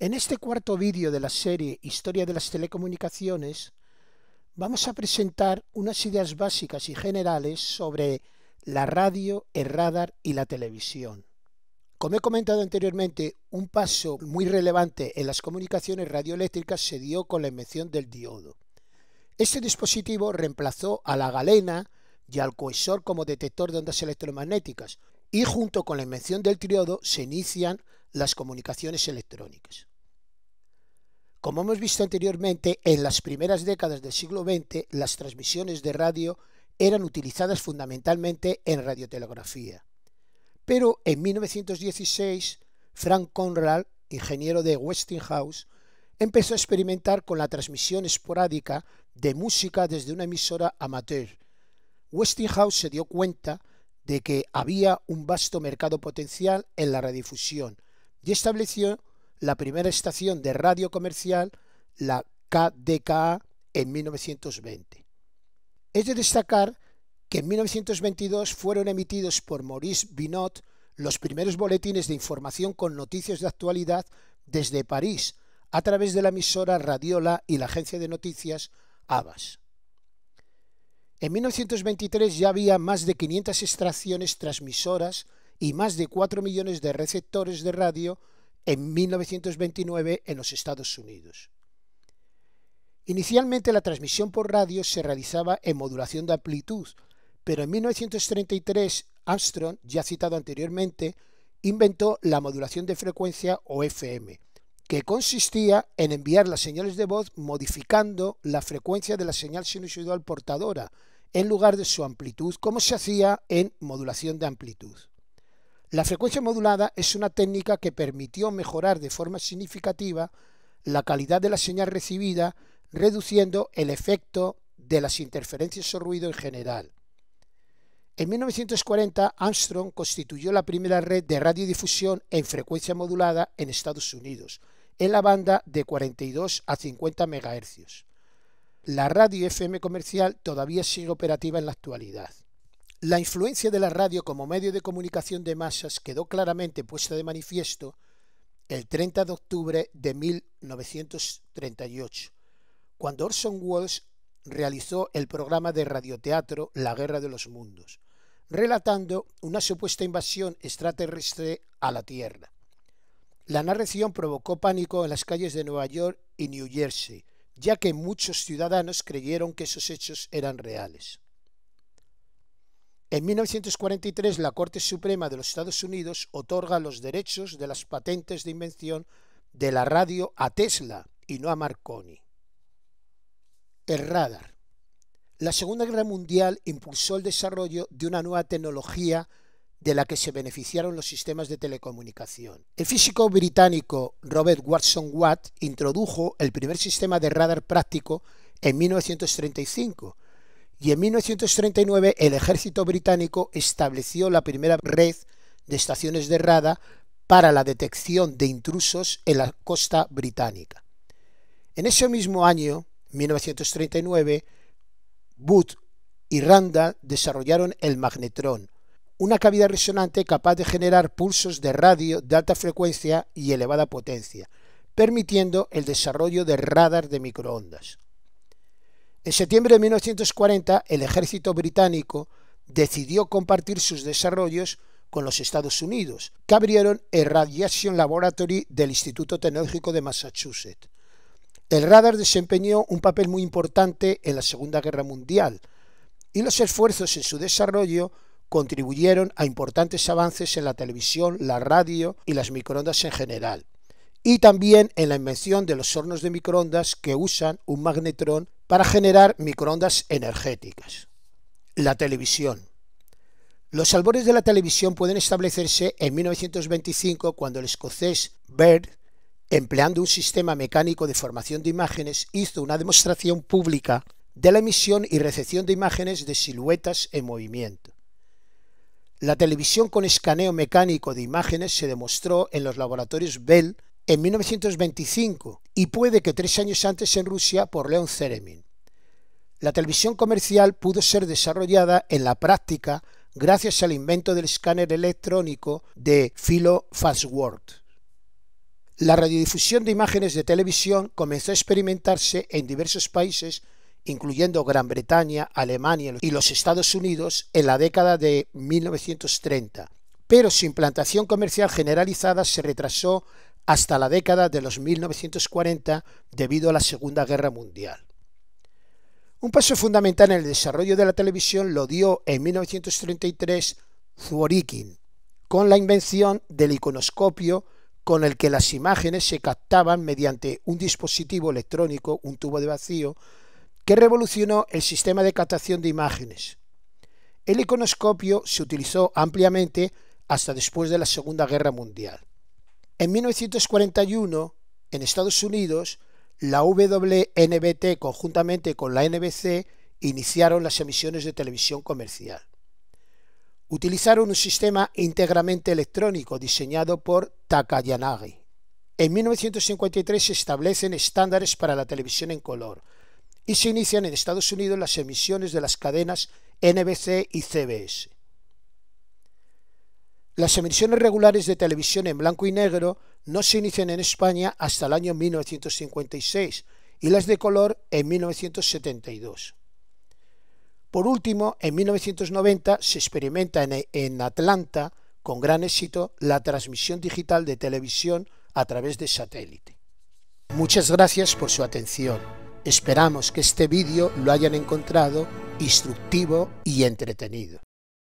En este cuarto vídeo de la serie Historia de las Telecomunicaciones, vamos a presentar unas ideas básicas y generales sobre la radio, el radar y la televisión. Como he comentado anteriormente, un paso muy relevante en las comunicaciones radioeléctricas se dio con la invención del diodo. Este dispositivo reemplazó a la galena y al cohesor como detector de ondas electromagnéticas, y junto con la invención del triodo se inician las comunicaciones electrónicas. Como hemos visto anteriormente, en las primeras décadas del siglo XX las transmisiones de radio eran utilizadas fundamentalmente en radiotelegrafía. Pero en 1916, Frank Conrad, ingeniero de Westinghouse, empezó a experimentar con la transmisión esporádica de música desde una emisora amateur. Westinghouse se dio cuenta de que había un vasto mercado potencial en la radiodifusión y estableció la primera estación de radio comercial, la KDKA, en 1920. Es de destacar que en 1922 fueron emitidos por Maurice Binot los primeros boletines de información con noticias de actualidad desde París, a través de la emisora Radiola y la agencia de noticias ABAS. En 1923 ya había más de 500 extracciones transmisoras y más de 4 millones de receptores de radio en 1929 en los Estados Unidos. Inicialmente la transmisión por radio se realizaba en modulación de amplitud, pero en 1933 Armstrong, ya citado anteriormente, inventó la modulación de frecuencia o FM, que consistía en enviar las señales de voz modificando la frecuencia de la señal sinusoidal portadora, en lugar de su amplitud, como se hacía en modulación de amplitud. La frecuencia modulada es una técnica que permitió mejorar de forma significativa la calidad de la señal recibida, reduciendo el efecto de las interferencias o ruido en general. En 1940, Armstrong constituyó la primera red de radiodifusión en frecuencia modulada en Estados Unidos, en la banda de 42 a 50 MHz. La radio FM comercial todavía sigue operativa en la actualidad. La influencia de la radio como medio de comunicación de masas quedó claramente puesta de manifiesto el 30 de octubre de 1938, cuando Orson Welles realizó el programa de radioteatro La Guerra de los Mundos, relatando una supuesta invasión extraterrestre a la Tierra. La narración provocó pánico en las calles de Nueva York y New Jersey, ya que muchos ciudadanos creyeron que esos hechos eran reales. En 1943 la Corte Suprema de los Estados Unidos otorga los derechos de las patentes de invención de la radio a Tesla y no a Marconi. El radar. La Segunda Guerra Mundial impulsó el desarrollo de una nueva tecnología de la que se beneficiaron los sistemas de telecomunicación. El físico británico Robert Watson Watt introdujo el primer sistema de radar práctico en 1935 y en 1939 el ejército británico estableció la primera red de estaciones de rada para la detección de intrusos en la costa británica. En ese mismo año, 1939, Booth y Randa desarrollaron el magnetrón, una cavidad resonante capaz de generar pulsos de radio de alta frecuencia y elevada potencia, permitiendo el desarrollo de radars de microondas. En septiembre de 1940, el ejército británico decidió compartir sus desarrollos con los Estados Unidos, que abrieron el Radiation Laboratory del Instituto Tecnológico de Massachusetts. El radar desempeñó un papel muy importante en la Segunda Guerra Mundial y los esfuerzos en su desarrollo contribuyeron a importantes avances en la televisión, la radio y las microondas en general, y también en la invención de los hornos de microondas que usan un magnetrón para generar microondas energéticas. La televisión. Los albores de la televisión pueden establecerse en 1925 cuando el escocés Baird, empleando un sistema mecánico de formación de imágenes, hizo una demostración pública de la emisión y recepción de imágenes de siluetas en movimiento. La televisión con escaneo mecánico de imágenes se demostró en los laboratorios Bell en 1925 y puede que tres años antes en Rusia por Leon Zeremin. La televisión comercial pudo ser desarrollada en la práctica gracias al invento del escáner electrónico de Philo Fastword. La radiodifusión de imágenes de televisión comenzó a experimentarse en diversos países, incluyendo Gran Bretaña, Alemania y los Estados Unidos, en la década de 1930, pero su implantación comercial generalizada se retrasó hasta la década de los 1940 debido a la Segunda Guerra Mundial. Un paso fundamental en el desarrollo de la televisión lo dio en 1933 Zworykin, con la invención del iconoscopio con el que las imágenes se captaban mediante un dispositivo electrónico, un tubo de vacío, que revolucionó el sistema de captación de imágenes. El iconoscopio se utilizó ampliamente hasta después de la Segunda Guerra Mundial. En 1941, en Estados Unidos, la WNBT conjuntamente con la NBC iniciaron las emisiones de televisión comercial. Utilizaron un sistema íntegramente electrónico diseñado por Takayanagi. En 1953 se establecen estándares para la televisión en color y se inician en Estados Unidos las emisiones de las cadenas NBC y CBS. Las emisiones regulares de televisión en blanco y negro no se inician en España hasta el año 1956 y las de color en 1972. Por último, en 1990 se experimenta en, Atlanta con gran éxito la transmisión digital de televisión a través de satélite. Muchas gracias por su atención. Esperamos que este vídeo lo hayan encontrado instructivo y entretenido.